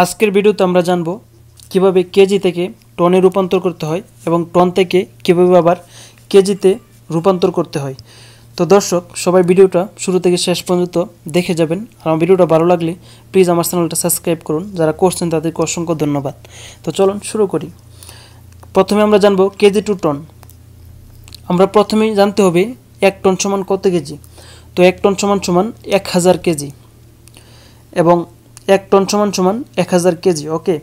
আজকের ভিডিওতে আমরা জানব কিভাবে কেজি থেকে টনে রূপান্তর করতে হয় এবং টন থেকে কীভাবে আবার কেজিতে রূপান্তর করতে হয় তো দর্শক সবাই ভিডিওটা শুরু থেকে শেষ পর্যন্ত দেখে যাবেন আর আমার ভিডিওটা ভালো লাগলে প্লিজ আমার চ্যানেলটা সাবস্ক্রাইব করুন যারা করছেন তাদেরকে অসংখ্য ধন্যবাদ তো চলুন শুরু করি প্রথমে আমরা জানব কেজি টু টন আমরা প্রথমেই জানতে হবে এক টন সমান কত কেজি তো এক টন সমান সমান এক হাজার কেজি এবং এক টন সমান সমান এক হাজার কেজি ওকে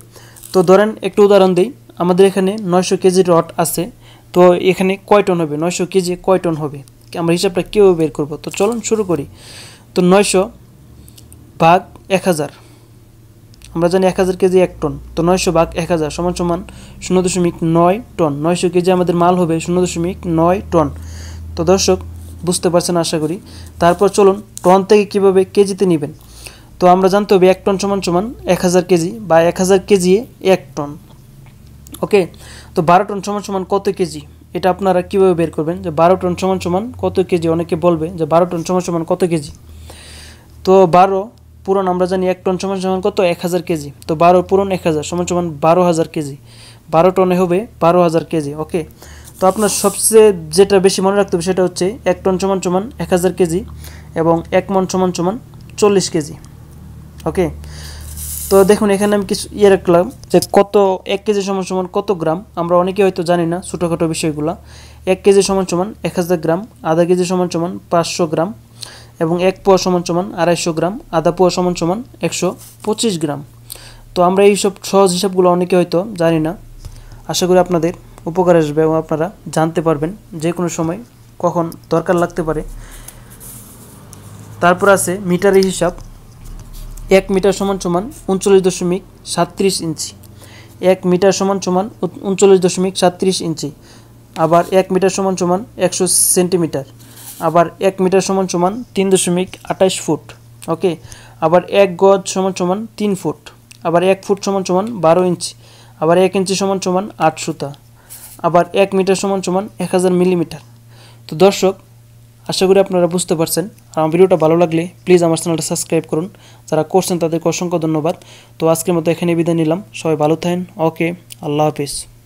তো ধরেন একটু উদাহরণ দিই আমাদের এখানে নয়শো কেজি রড আছে তো এখানে কয় টন হবে নয়শো কেজি কয় টন হবে আমরা হিসাবটা কীভাবে বের করব তো চলুন শুরু করি তো নয়শো ভাগ এক হাজার আমরা জানি এক হাজার কেজি এক টন তো নয়শো ভাগ এক হাজার সমান সমান শূন্য দশমিক নয় টন নয়শো কেজি আমাদের মাল হবে শূন্য দশমিক নয় টন তো দর্শক বুঝতে পারছেন আশা করি তারপর চলুন টন থেকে কীভাবে কেজিতে নেবেন তো আমরা জানতে হবে এক টন সমান সমান এক হাজার কেজি বা এক হাজার কেজি এক টন ওকে তো বারো টন সমান সমান কত কেজি এটা আপনারা কীভাবে বের করবেন যে বারো টন সমান সমান কত কেজি অনেকে বলবে যে বারো টন সমান সমান কত কেজি তো বারো পূরণ আমরা জানি এক টন সমান সমান কত এক হাজার কেজি তো বারো পূরণ এক হাজার সমান সমান বারো হাজার কেজি বারো টনে হবে বারো হাজার কেজি ওকে তো আপনার সবচেয়ে যেটা বেশি মনে রাখতে হবে সেটা হচ্ছে এক টন সমান সমান এক হাজার কেজি এবং এক মন সমান সমান চল্লিশ কেজি ওকে তো দেখুন এখানে আমি কিছু ইয়ে রাখলাম যে কত এক কেজি সমান সমান কত গ্রাম আমরা অনেকে হয়তো জানি না ছোটোখাটো বিষয়গুলো এক কেজি সমান সমান এক হাজার গ্রাম আধা কেজি সমান সমান পাঁচশো গ্রাম এবং এক পোয়া সমান সমান আড়াইশো গ্রাম আধা পোয়া সমান সমান একশো পঁচিশ গ্রাম তো আমরা এইসব সহজ হিসাবগুলো অনেকে হয়তো জানি না আশা করি আপনাদের উপকার আসবে এবং আপনারা জানতে পারবেন যে কোনো সময় কখন দরকার লাগতে পারে তারপর আছে মিটারের হিসাব এক মিটার সমান সমান উনচল্লিশ দশমিক সাতত্রিশ ইঞ্চি এক মিটার সমান সমান উনচল্লিশ দশমিক সাতত্রিশ ইঞ্চি আবার এক মিটার সমান সমান একশো সেন্টিমিটার আবার এক মিটার সমান সমান তিন দশমিক আঠাশ ফুট ওকে আবার এক গজ সমান সমান তিন ফুট আবার এক ফুট সমান সমান বারো ইঞ্চি আবার এক ইঞ্চি সমান সমান আট সুতা আবার এক মিটার সমান সমান এক হাজার মিলিমিটার তো দর্শক আশা করি আপনারা বুঝতে পারছেন আর আমার ভিডিওটা ভালো লাগলে প্লিজ আমার চ্যানেলটা সাবস্ক্রাইব করুন যারা করছেন তাদেরকে অসংখ্য ধন্যবাদ তো আজকের মতো এখানে বিদায় নিলাম সবাই ভালো থাকেন ওকে আল্লাহ হাফিজ